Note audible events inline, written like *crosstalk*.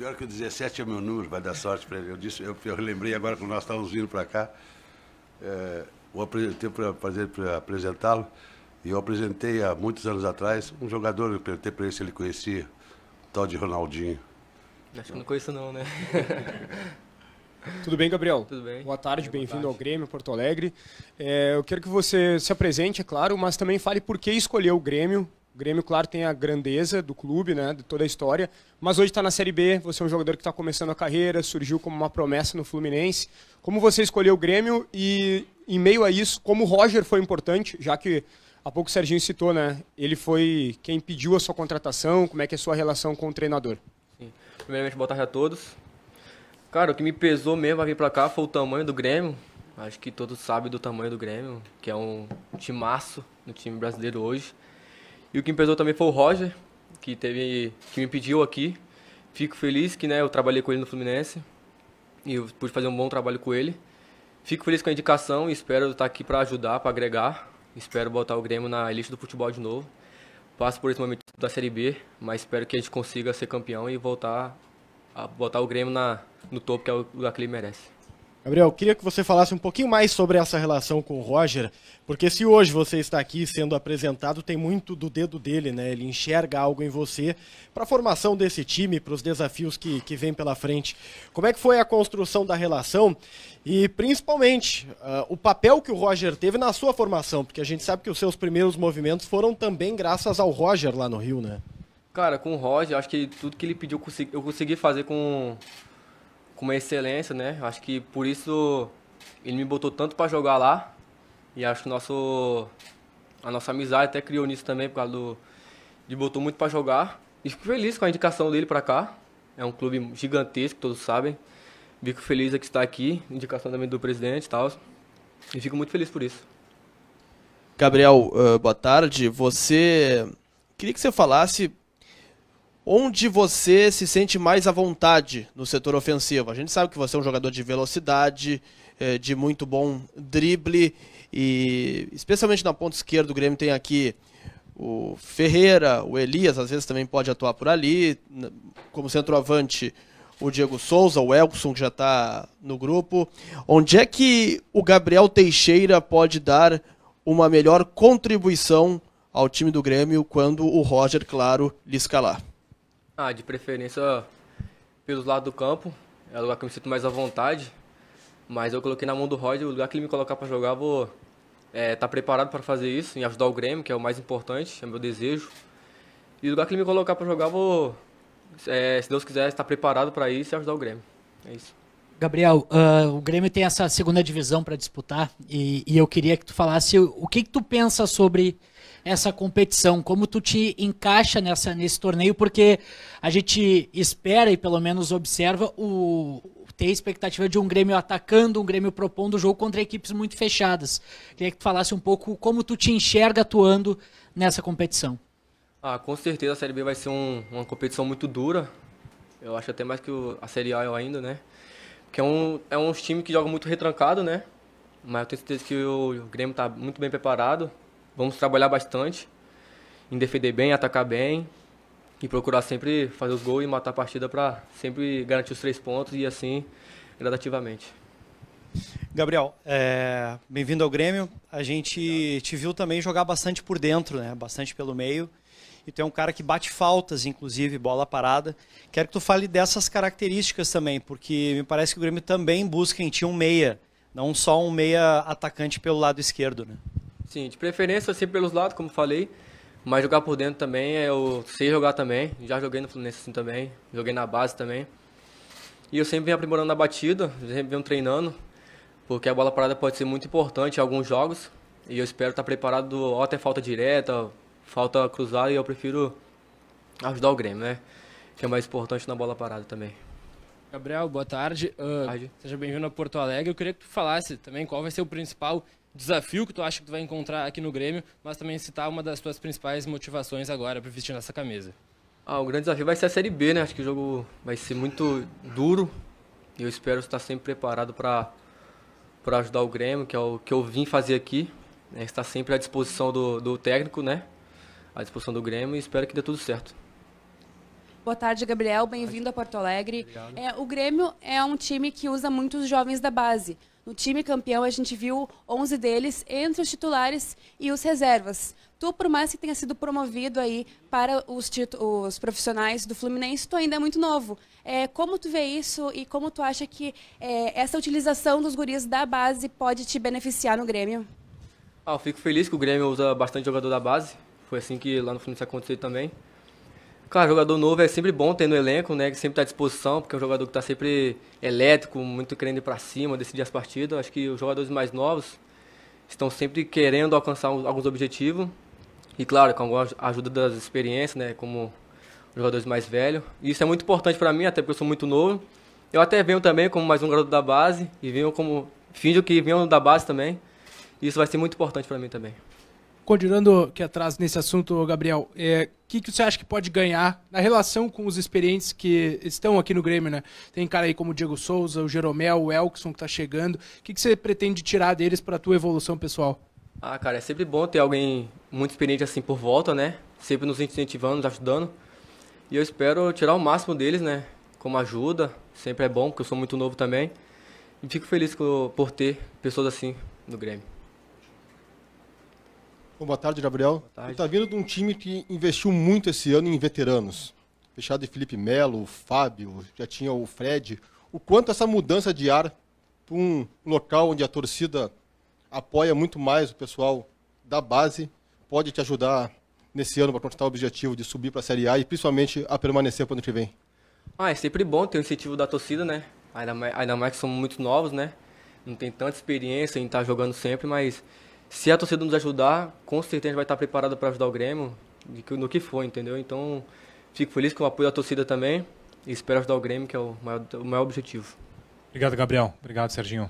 Pior que o 17 é meu número, vai dar sorte para ele. Eu, disse, eu, eu lembrei agora quando nós estávamos vindo para cá, é, eu apresentei para apresentá-lo, e eu apresentei há muitos anos atrás um jogador, eu perguntei para ele se ele conhecia, tal de Ronaldinho. Acho que não conheço não, né? *laughs* Tudo bem, Gabriel? Tudo bem. Boa tarde, bem-vindo ao Grêmio Porto Alegre. É, eu quero que você se apresente, é claro, mas também fale por que escolheu o Grêmio Grêmio, claro, tem a grandeza do clube, né, de toda a história, mas hoje está na Série B, você é um jogador que está começando a carreira, surgiu como uma promessa no Fluminense. Como você escolheu o Grêmio e, em meio a isso, como o Roger foi importante, já que há pouco o Serginho citou, né, ele foi quem pediu a sua contratação, como é que é a sua relação com o treinador? Sim. Primeiramente, boa tarde a todos. Cara, o que me pesou mesmo a vir para cá foi o tamanho do Grêmio, Acho que todos sabem do tamanho do Grêmio, que é um timaço no time brasileiro hoje. E o que me pesou também foi o Roger, que teve que me pediu aqui. Fico feliz que né, eu trabalhei com ele no Fluminense e eu pude fazer um bom trabalho com ele. Fico feliz com a indicação e espero estar aqui para ajudar, para agregar. Espero botar o Grêmio na elite do futebol de novo. Passo por esse momento da Série B, mas espero que a gente consiga ser campeão e voltar a botar o Grêmio na, no topo que, é o, que ele merece. Gabriel, queria que você falasse um pouquinho mais sobre essa relação com o Roger, porque se hoje você está aqui sendo apresentado, tem muito do dedo dele, né? Ele enxerga algo em você para a formação desse time, para os desafios que, que vem pela frente. Como é que foi a construção da relação e, principalmente, uh, o papel que o Roger teve na sua formação? Porque a gente sabe que os seus primeiros movimentos foram também graças ao Roger lá no Rio, né? Cara, com o Roger, acho que tudo que ele pediu eu consegui fazer com, com uma excelência, né? Acho que por isso ele me botou tanto para jogar lá. E acho que nosso, a nossa amizade até criou nisso também, por causa do. Ele botou muito para jogar. E fico feliz com a indicação dele para cá. É um clube gigantesco, todos sabem. Fico feliz que está aqui, indicação também do presidente e tal. E fico muito feliz por isso. Gabriel, eh, boa tarde. Você. Queria que você falasse Onde você se sente mais à vontade no setor ofensivo? A gente sabe que você é um jogador de velocidade, é, de muito bom drible e especialmente na ponta esquerda o Grêmio tem aqui o Ferreira, o Elias, às vezes também pode atuar por ali, como centroavante o Diego Souza, o Elkson que já está no grupo. Onde é que o Gabriel Teixeira pode dar uma melhor contribuição ao time do Grêmio quando o Roger, claro, lhe escalar? Ah, de preferência pelos lados do campo. É o lugar que eu me sinto mais à vontade. Mas eu coloquei na mão do Rod, o lugar que ele me colocar para jogar, vou estar é, tá preparado para fazer isso e ajudar o Grêmio, que é o mais importante, é meu desejo. E o lugar que ele me colocar para jogar, vou, é, se Deus quiser, estar preparado para isso e ajudar o Grêmio. É isso. Gabriel, uh, o Grêmio tem essa segunda divisão para disputar e, e, eu queria que tu falasse o, que, que tu pensa sobre essa competição? Como tu te encaixa nessa, nesse torneio? Porque a gente espera e pelo menos observa o ter a expectativa de um Grêmio atacando, um Grêmio propondo o jogo contra equipes muito fechadas. Queria que tu falasse um pouco como tu te enxerga atuando nessa competição. Ah, com certeza a Série B vai ser um, uma competição muito dura. Eu acho até mais que o, a Série A ainda, né? Porque é um, é um time que joga muito retrancado, né? Mas eu tenho certeza que o, o Grêmio está muito bem preparado. Vamos trabalhar bastante em defender bem, atacar bem e procurar sempre fazer os gols e matar a partida para sempre garantir os três pontos e assim gradativamente. Gabriel, é, bem-vindo ao Grêmio. A gente Obrigado. te viu também jogar bastante por dentro, né? bastante pelo meio. E tu é um cara que bate faltas, inclusive, bola parada. Quero que tu fale dessas características também, porque me parece que o Grêmio também busca em ti um meia, não só um meia atacante pelo lado esquerdo. Né? Sim, de preferência assim pelos lados, como falei. Mas jogar por dentro também, eu é sei jogar também. Já joguei no Fluminense assim também. Joguei na base também. E eu sempre venho aprimorando a batida, sempre venho treinando. Porque a bola parada pode ser muito importante em alguns jogos. E eu espero estar preparado ou até falta direta, falta cruzada. E eu prefiro ajudar o Grêmio, né? Que é mais importante na bola parada também. Gabriel, boa tarde. Uh, tarde. Seja bem-vindo a Porto Alegre. Eu queria que tu falasse também qual vai ser o principal desafio que tu acha que tu vai encontrar aqui no Grêmio, mas também citar uma das tuas principais motivações agora para vestir nessa camisa. Ah, o grande desafio vai ser a Série B, né? Acho que o jogo vai ser muito duro. Eu espero estar sempre preparado para para ajudar o Grêmio, que é o que eu vim fazer aqui. Né? estar sempre à disposição do, do técnico, né? À disposição do Grêmio e espero que dê tudo certo. Boa tarde, Gabriel. Bem-vindo a Porto Alegre. É, o Grêmio é um time que usa muitos jovens da base. No time campeão, a gente viu 11 deles entre os titulares e os reservas. Tu, por mais que tenha sido promovido aí para os, os profissionais do Fluminense, tu ainda é muito novo. É, como tu vê isso e como tu acha que é, essa utilização dos guris da base pode te beneficiar no Grêmio? Ah, eu fico feliz que o Grêmio usa bastante jogador da base. Foi assim que lá no Fluminense aconteceu também. Cara, jogador novo é sempre bom ter no elenco, né? Que sempre tá à disposição, porque é um jogador que tá sempre elétrico, muito querendo ir pra cima, decidir as partidas. Acho que os jogadores mais novos estão sempre querendo alcançar alguns objetivos. E claro, com a ajuda das experiências, né? Como jogadores mais velhos. E isso é muito importante para mim, até porque eu sou muito novo. Eu até venho também como mais um garoto da base e venho como Finge que venho da base também. E isso vai ser muito importante para mim também. Continuando que atrás nesse assunto, Gabriel, o é, que, que você acha que pode ganhar na relação com os experientes que estão aqui no Grêmio, né? Tem cara aí como o Diego Souza, o Jeromel, o Elkson que está chegando. O que, que você pretende tirar deles para a tua evolução pessoal? Ah, cara, é sempre bom ter alguém muito experiente assim por volta, né? Sempre nos incentivando, nos ajudando. E eu espero tirar o máximo deles, né? Como ajuda, sempre é bom, porque eu sou muito novo também. E fico feliz por ter pessoas assim no Grêmio. Bom, boa tarde, Gabriel. Está vindo de um time que investiu muito esse ano em veteranos. Fechado de Felipe Melo, Fábio, já tinha o Fred. O quanto essa mudança de ar para um local onde a torcida apoia muito mais o pessoal da base pode te ajudar nesse ano para conquistar o objetivo de subir para a Série A e principalmente a permanecer para o ano que vem? Ah, é sempre bom ter o incentivo da torcida, né? Ainda mais, ainda mais que somos muito novos, né? Não tem tanta experiência em estar tá jogando sempre, mas se a torcida nos ajudar, com certeza a gente vai estar preparado para ajudar o Grêmio, no que for, entendeu? Então, fico feliz com o apoio da torcida também e espero ajudar o Grêmio, que é o maior, o maior objetivo. Obrigado, Gabriel. Obrigado, Serginho.